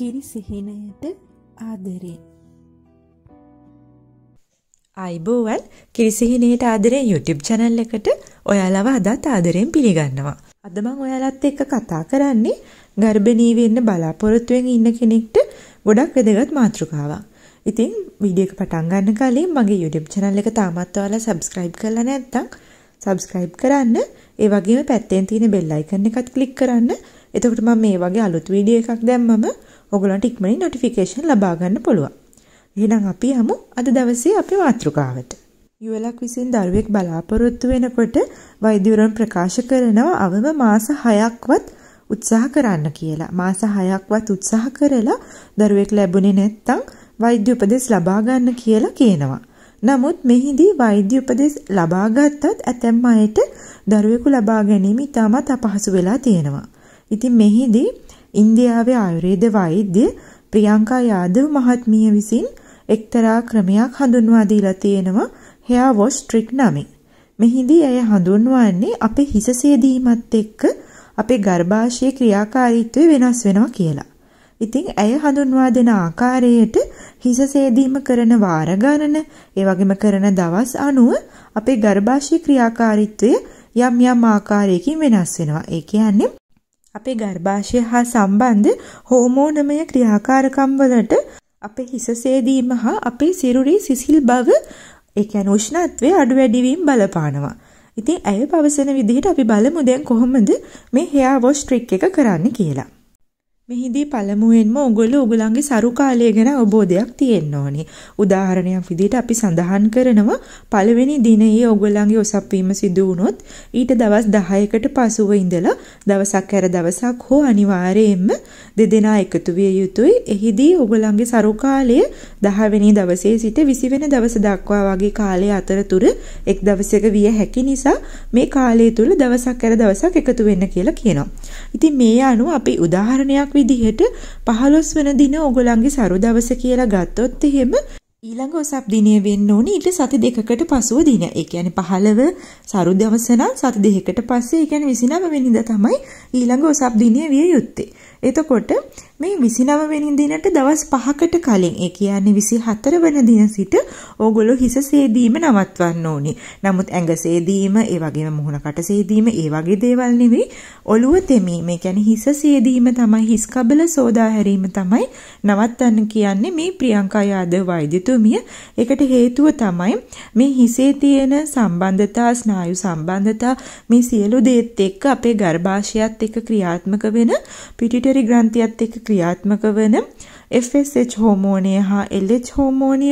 කිරි සිහිනයට ආදරෙන්. අයිබෝවල් කිරිසිහිනයට ආදරෙන් YouTube චැනල් එකට ඔයාලව අදත් ආදරෙන් පිළිගන්නවා. අද මම ඔයාලත් එක්ක කතා කරන්නේ ගර්භණී වෙන්න බලාපොරොත්තුෙන් ඉන්න කෙනෙක්ට ගොඩක් වැදගත් මාතෘකාවක්. ඉතින් වීඩියෝ එක පටන් ගන්න කලින් මගේ YouTube channel එක තාමත් ඔයාලා subscribe කරලා නැත්නම් subscribe කරන්න. ඒ වගේම පැත්තෙන් තියෙන bell icon එකත් click කරන්න. එතකොට මම මේ වගේ අලුත් වීඩියෝ එකක් දැම්මම ඔගලන්ට ඉක්මනින් නොටිෆිකේෂන් ලබා ගන්න පුළුවන්. එහෙනම් අපි යමු අද දවසේ අපේ මාතෘකාවට. යුවලක් විසින් දරුවෙක් බලාපොරොත්තු වෙනකොට වෛද්‍යවරුන් ප්‍රකාශ කරනවා අවම මාස 6ක්වත් උත්සාහ කරන්න කියලා. මාස 6ක්වත් උත්සාහ කරලා දරුවෙක් ලැබුණේ නැත්නම් වෛද්‍ය උපදෙස් ලබා ගන්න කියලා කියනවා. නමුත් මෙහිදී වෛද්‍ය උපදෙස් ලබා ගත්තත් ඇතැම් අයට දරුවෙකු ලබා ගැනීම ඉතාමත් අපහසු වෙලා තියෙනවා. ඉතින් මෙහිදී ඉන්දියාවේ ආයුර්වේද වෛද්‍ය ප්‍රියංකා යාදව මහත්මිය විසින් එක්තරා ක්‍රමයක් හඳුන්වා දීලා තියෙනවා hair wash trick නමින්. මෙහිදී ඇය හඳුන්වන්නේ අපේ හිස සේදීමත් එක්ක අපේ ගර්භාෂයේ ක්‍රියාකාරීත්වය වෙනස් වෙනවා කියලා. ඉතින් ඇය හඳුන්වා දෙන ආකාරයට හිස සේදීම කරන වාර ගණන, ඒ වගේම කරන දවස් අනුව අපේ ගර්භාෂයේ ක්‍රියාකාරීත්වය යම් යම් ආකාරයකින් වෙනස් වෙනවා. ඒ කියන්නේ අපේ ගර්භාෂය හා සම්බන්ධ හෝමෝනමය ක්‍රියාකාරකම් වලට අපේ හිස සේදීම හා අපේ සිරුරේ සිසිල් බව ඒ කියන්නේ උෂ්ණත්වයේ අඩු වැඩි වීම බලපානවා. ඉතින් ඇය පවසන විදිහට අපි බලමු දැන් කොහොමද මේ hair wash trick එක කරන්නේ කියලා. මෙහිදී පළමුවෙන්ම ඔගොල්ලෝ ඔයගලන්ගේ සරු කාලය ගැන අවබෝධයක් තියෙන්න ඕනේ. උදාහරණයක් විදිහට අපි සඳහන් කරනවා පළවෙනි දිනේ ඔයගලන්ගේ ඔසප් වීම සිදු වුණොත් ඊට දවස් 10කට පසුව ඉඳලා දවසක් හැර දවසක් හෝ අනිවාර්යයෙන්ම දෙදෙනා එකතු විය යුතුයි. එහිදී ඔයගලන්ගේ සරු කාලය 10 වෙනි දවසේ සිට 20 වෙනි දවස දක්වා වගේ කාලය අතරතුර එක් දවසක විය හැකි නිසා මේ කාලය තුල දවසක් හැර දවසක් එකතු වෙන්න කියලා කියනවා. ඉතින් මේ අනුව අපි උදාහරණයක් විදිහට 15 වෙනි දින ඕගොල්ලන්ගේ සරු දවස කියලා ගත්තොත් එහෙම ඊළඟ ඔසප් දිනය වෙන්න ඕනේ ඊට සති දෙකකට පසුව දින. ඒ කියන්නේ 15 සරු දවස නම් සති දෙකකට පස්සේ ඒ කියන්නේ 29 වෙනිදා තමයි ඊළඟ ඔසප් දිනය විය යුත්තේ. එතකොට මේ 29 වෙනි දිනට දවස් 5කට කලින් ඒ කියන්නේ 24 වෙනි දින සිට ඕගොල්ලෝ හිස සේදීම නවත්වන්න ඕනේ. නමුත් ඇඟ සේදීම, ඒ වගේම මුහුණකට සේදීම, ඒ වගේ දේවල් නෙවෙයි ඔළුව තෙමීම. ඒ කියන්නේ හිස සේදීම තමයි හිස් කබල සෝදා හැරීම තමයි නවත්තන්න කියන්නේ මේ ප්‍රියංකා යාදව වෛද්‍යතුමිය. ඒකට හේතුව තමයි මේ හිසේ තියෙන සම්බන්ධතා, ස්නායු සම්බන්ධතා මේ සියලු දේත් එක්ක අපේ ගර්භාෂයත් එක්ක ක්‍රියාත්මක වෙන පිටිටරි ග්‍රන්ථියත් එක්ක ක්‍රියාත්මක වන FSH හෝමෝනය හා LH හෝමෝනය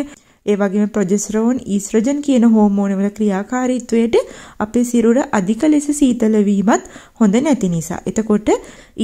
ඒ වගේම ප්‍රොජෙස්ටරෝන් ඊස්ට්‍රජන් කියන හෝමෝන වල ක්‍රියාකාරීත්වයට අපේ සිරුර අධික ලෙස සීතල වීමත් හොඳ නැති නිසා. එතකොට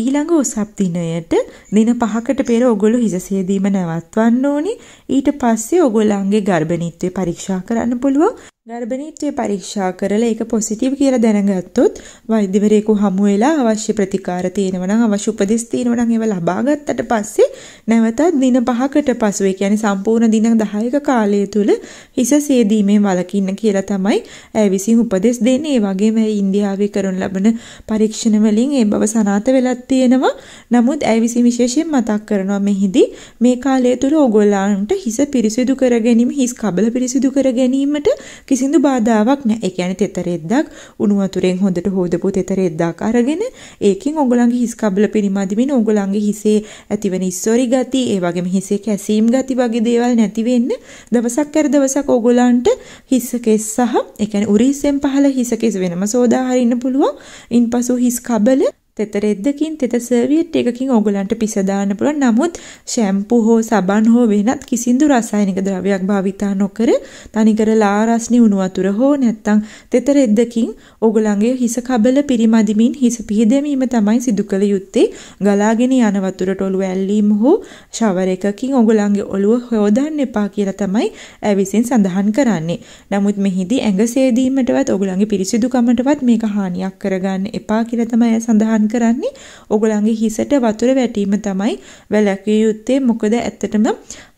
ඊළඟ උසස් දිනයට දින 5කට පෙර ඔගොල්ලෝ හිස සේදීම නවත්වන්න ඕනි. ඊට පස්සේ ඔගොල්ලන්ගේ ගර්භණීත්වය පරීක්ෂා කරන්න පුළුවන්. ගර්භණීත්වය පරීක්ෂා කරලා ඒක පොසිටිව් කියලා දැනගත්තොත් වෛද්‍යවරයෙකු හමු වෙලා අවශ්‍ය ප්‍රතිකාර තියෙනවා නම් අවශ්‍ය උපදෙස් තියෙනවා නම් ඒවා ලබා ගත්තට පස්සේ නැවතත් දින 5කට පසු ඒ කියන්නේ සම්පූර්ණ දින 10ක කාලය තුල හිස සේදීමේ වළකින්න කියලා තමයි ඇය විසින් උපදෙස් දෙන්නේ. ඒ වගේම ඉන්දියාවේ කරන ලබන පරීක්ෂණ වලින් ඒ බව සනාථ වෙලා තියෙනවා. නමුත් ඇය විසින් විශේෂයෙන් මතක් කරනවා මෙහිදී මේ කාලය තුල ඕගොල්ලන්ට හිස පිරිසිදු කර ගැනීම, හිස් කබල පිරිසිදු කර ගැනීමට කිසිදු බාධාවක් නැහැ. ඒ කියන්නේ තෙතරෙද්දක් උණු වතුරෙන් හොඳට හොදපු තෙතරෙද්දක් අරගෙන ඒකෙන් ඔගලන්ගේ හිස් කබල පිරිමදිමින් ඔගලන්ගේ හිසේ ඇතිවෙන ඉස්සොරි ගති, ඒ වගේම හිසේ කැසීම් ගති වගේ දේවල් නැති වෙන්න දවසක් කර දවසක් ඔගලන්ට හිස් කෙස් සහ ඒ කියන්නේ උරීසෙන් පහළ හිස් කෙස් වෙනම සෝදා හරින්න පුළුවන්. ඉන්පසු හිස් කබල තෙතරෙද්දකින් තෙත සර්වියට් එකකින් ඕගලන්ට පිස දාන්න පුළුවන්. නමුත් ෂැම්පූ හෝ සබන් හෝ වෙනත් කිසිදු රසායනික ද්‍රව්‍යයක් භාවිතා නොකර තනිකර ලාරස්නි උණු වතුර හෝ නැත්නම් තෙතරෙද්දකින් ඕගලන්ගේ හිස කබල පිරිමදිමින් හිස පිහිදැමීම තමයි සිදු කළ යුත්තේ. ගලාගෙන යන වතුරට ඔළුව ඇල්ලීම හෝ shower එකකින් ඕගලන්ගේ ඔළුව හොදන්න එපා කියලා තමයි ඇවිසින් සඳහන් කරන්නේ. නමුත් මෙහිදී ඇඟ සේදීමටවත් ඕගලන්ගේ පිරිසිදුකමටවත් මේක හානියක් කරගන්න එපා කියලා තමයි සඳහන් සඳහන් කරන්නේ ඔගලන්ගේ හිසට වතුර වැටීම තමයි වැළැක්විය යුත්තේ මොකද ඇත්තටම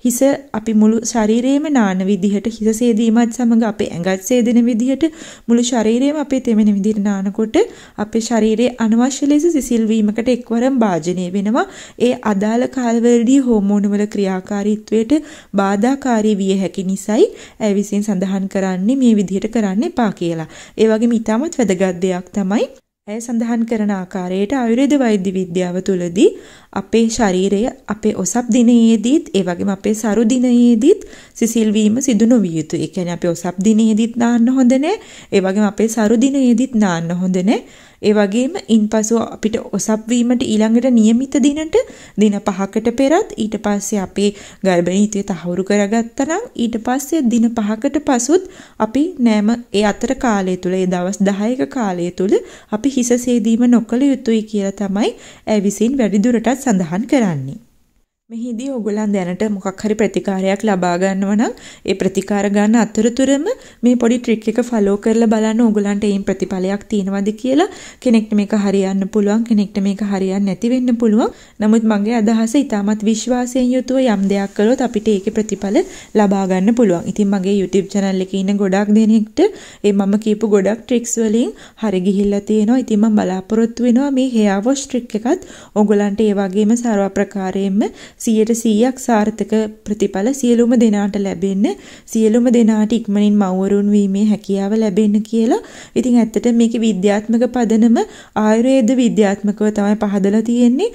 හිස අපි මුළු ශරීරයේම නාන විදිහට හිස සේදීමත් සමග අපේ ඇඟත් සේදෙන විදිහට මුළු ශරීරයම අපේ තෙමෙන විදිහට නානකොට අපේ ශරීරයේ අනවශ්‍ය ලෙස සිසිල් වීමකට එක්වරම භාජනය වෙනවා ඒ අදාළ කාලවලදී හෝමෝනවල ක්‍රියාකාරීත්වයට බාධාකාරී විය හැකි නිසායි ඇය විසින් සඳහන් කරන්නේ මේ විදිහට කරන්න එපා කියලා ඒ වගේම ඉතාමත් වැදගත් දෙයක් තමයි ඇය සඳහන් කරන ආකාරයට ආයුර්වේද වෛද්‍ය විද්‍යාව තුළදී අපේ ශරීරය අපේ ඔසප් දිනයේදීත් ඒ වගේම අපේ සරු දිනයේදීත් සිසිල් වීම සිදු නොවිය යුතුයි. ඒ කියන්නේ අපේ ඔසප් දිනයේදීත් නාන්න හොඳ නැහැ. ඒ වගේම අපේ සරු දිනයේදීත් නාන්න හොඳ නැහැ. ඒ වගේම ඉන්පසු අපිට ඔසප් වීමට ඊළඟට નિયમિત දිනට දින 5කට පෙරත් ඊට පස්සේ අපේ ගර්භණීත්වය තහවුරු කරගත්තා නම් ඊට පස්සේ දින 5කට පසුත් අපි නෑම ඒ අතර කාලය තුල ඒ දවස් 10ක කාලය තුල අපි හිස සේදීම නොකළ යුතුයි කියලා තමයි ඇවිසින් වැඩිදුරටත් සඳහන් කරන්නේ. මෙහිදී ඔයගොල්ලන් දැනට මොකක් හරි ප්‍රතිකාරයක් ලබා ගන්නව නම් ඒ ප්‍රතිකාර ගන්න අතරතුරම මේ පොඩි ට්‍රික් එක ෆලෝ කරලා බලන්න ඔයගොල්ලන්ට ඒන් ප්‍රතිඵලයක් තියෙනවද කියලා කෙනෙක්ට මේක හරියන්න පුළුවන් කෙනෙක්ට මේක හරියන්නේ නැති වෙන්න පුළුවන් නමුත් මගේ අදහස ඉතාමත් විශ්වාසයෙන් යුතුව යම් දෙයක් කළොත් අපිට ඒකේ ප්‍රතිඵල ලබා ගන්න පුළුවන්. ඉතින් මගේ YouTube channel එකේ ඉන්න ගොඩක් දෙනෙක්ට ඒ මම කියපු ගොඩක් ට්‍රික්ස් වලින් හරි ගිහිල්ලා තියෙනවා. ඉතින් මම බලාපොරොත්තු වෙනවා මේ hair wash ට්‍රික් එකත් ඔයගොල්ලන්ට ඒ වගේම ਸਰව ප්‍රකාරයෙන්ම 100%ක් සාර්ථක ප්‍රතිඵල සියලුම දෙනාට ලැබෙන්න සියලුම දෙනාට ඉක්මනින් මව්වරුන් වීමේ හැකියාව ලැබෙන්න කියලා. ඉතින් ඇත්තට මේකේ විද්‍යාත්මක පදනම ආයුර්වේද විද්‍යාත්මකව තමයි පහදලා තියෙන්නේ.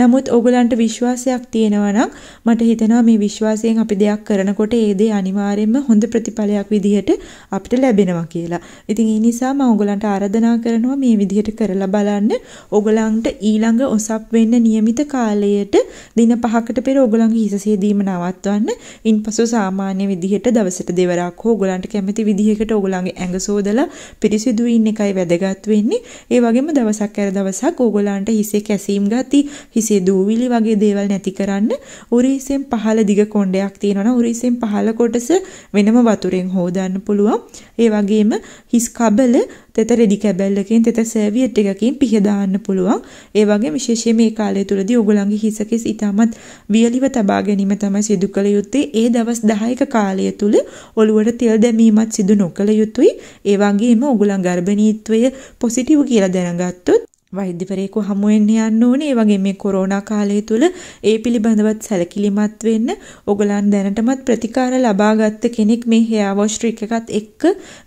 නමුත් ඕගලන්ට විශ්වාසයක් තියෙනවා නම් මට හිතෙනවා මේ විශ්වාසයෙන් අපි දෙයක් කරනකොට ඒ දේ අනිවාර්යයෙන්ම හොඳ ප්‍රතිඵලයක් විදිහට අපිට ලැබෙනවා කියලා. ඉතින් ඒ නිසා මම ඕගලන්ට ආරාධනා කරනවා මේ විදිහට කරලා බලන්න. ඕගලන්ට ඊළඟ ඔසප් වෙන්න નિયમિત කාලයට දින 5කට පෙර ඕගලන්ගේ හිස සේදීම නවත්වන්න. ඉන්පසු සාමාන්‍ය විදිහට දවසට දෙවරක් හෝ ඕගලන්ට කැමති විදිහකට ඕගලන්ගේ ඇඟ සෝදලා පිරිසිදු ඉන්න එකයි වැදගත් වෙන්නේ. ඒ වගේම දවසක් ඇර දවසක් ඕගලන්ට හිසේ කැසීම් ගති, හිස උරීසේ දූවිලි වගේ දේවල් නැති කරන්න උරීසෙන් පහළ දිග කොණ්ඩයක් තියෙනවා නම් උරීසෙන් පහළ කොටස වෙනම වතුරෙන් හොදන්න පුළුවන්. ඒ වගේම හිස් කබල තෙත රෙදි කැබැල්ලකින් තෙත සර්වියට් එකකින් පිහ දාන්න පුළුවන්. ඒ වගේ විශේෂයෙන් මේ කාලය තුලදී ඔයගොල්ලන්ගේ හිස කෙස් ඉතාමත් වියලිව තබා ගැනීම තමයි සිදු කළ යුත්තේ. ඒ දවස් 10ක කාලය තුල ඔළුවට තෙල් දැමීමත් සිදු නොකළ යුතුයි. ඒ වගේම ඔයගොල්ලන් ගර්භණීත්වය පොසිටිව් කියලා දැනගත්තොත් වෛද්‍යවරයෙකු හමු වෙන්න යන්න ඕනේ. ඒ වගේ මේ කොරෝනා කාලය තුල ඒ පිළිබඳවත් සැලකිලිමත් වෙන්න ඔගලන් දැනටමත් ප්‍රතිකාර ලබාගත් කෙනෙක් මේ හෙයා වොෂ් ට්‍රික් එකත් එක්ක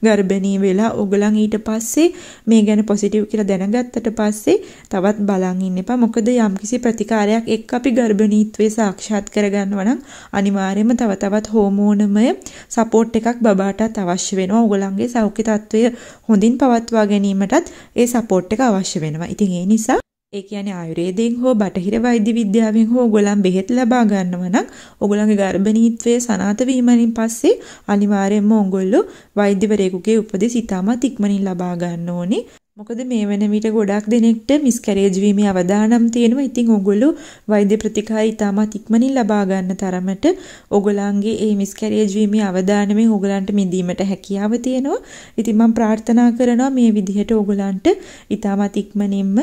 ගර්භණී වෙලා ඔගලන් ඊට පස්සේ මේ ගැන පොසිටිව් කියලා දැනගත්තට පස්සේ තවත් බලන් ඉන්න එපා. මොකද යම්කිසි ප්‍රතිකාරයක් එක්ක අපි ගර්භණීත්වය සාක්ෂාත් කරගන්නවා නම් අනිවාර්යයෙන්ම තව තවත් හෝමෝනමය සපෝට් එකක් බබාටත් අවශ්‍ය වෙනවා. ඔයගොල්ලන්ගේ සෞඛ්‍ය තත්ත්වය හොඳින් පවත්වා ගැනීමටත් ඒ සපෝට් එක අවශ්‍ය වෙනවා. ඉතින් ඒ නිසා ඒ කියන්නේ ආයුර්වේදයෙන් හෝ බටහිර වෛද්‍ය විද්‍යාවෙන් හෝ ඔයගොල්ලන් බෙහෙත් ලබා ගන්නවා නම් ඔයගොල්ලන්ගේ ගර්භණීත්වය සනාථ වීමෙන් පස්සේ අනිවාර්යයෙන්ම ඔයගොල්ලෝ වෛද්‍යවරයෙකුගේ උපදෙස් ඉතාමත් ඉක්මනින් ලබා ගන්න ඕනේ. මොකද මේ වෙන විට ගොඩක් දෙනෙක්ට මිස්කැරේජ් වීමේ අවදානම් තියෙනවා. ඉතින් ඕගොල්ලෝ වෛද්‍ය ප්‍රතිකාර ඉතාමත් ඉක්මනින් ලබා ගන්න තරමට ඕගොල්ලන්ගේ මේ මිස්කැරේජ් වීමේ අවදානමෙන් ඕගොල්ලන්ට මිදීමට හැකියාව තියෙනවා. ඉතින් මම ප්‍රාර්ථනා කරනවා මේ විදිහට ඕගොල්ලන්ට ඉතාමත් ඉක්මනින්ම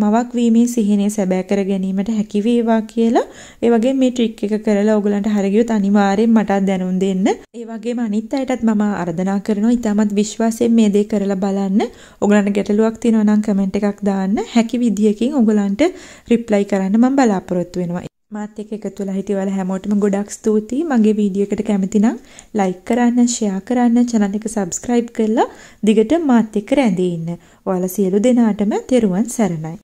මවක් වීමේ සිහිනේ සැබෑ කර ගැනීමට හැකි වේවා කියලා ඒ වගේ මේ ට්‍රික් එක කරලා ඕගලන්ට හරියුත් අනිවාර්යෙන් මටත් දැනුම් දෙන්න. ඒ වගේම අනිත් අයටත් මම ආරාධනා කරනවා ඉතාමත් විශ්වාසයෙන් මේ දේ කරලා බලන්න. ඕගලන්ට ගැටලුවක් තියෙනවා නම් කමෙන්ට් එකක් දාන්න. හැකි විදියකින් ඕගලන්ට රිප්ලයි කරන්න මම බලාපොරොත්තු වෙනවා. මාත් එක්ක එකතු වෙලා හිටියවල හැමෝටම ගොඩක් ස්තුතියි. මගේ වීඩියෝ එකට කැමති නම් ලයික් කරන්න, ෂෙයා කරන්න, channel එක subscribe කරලා දිගට මාත් එක්ක රැඳී ඉන්න. ඔයාලා සියලු දෙනාටම තෙරුවන් සරණයි.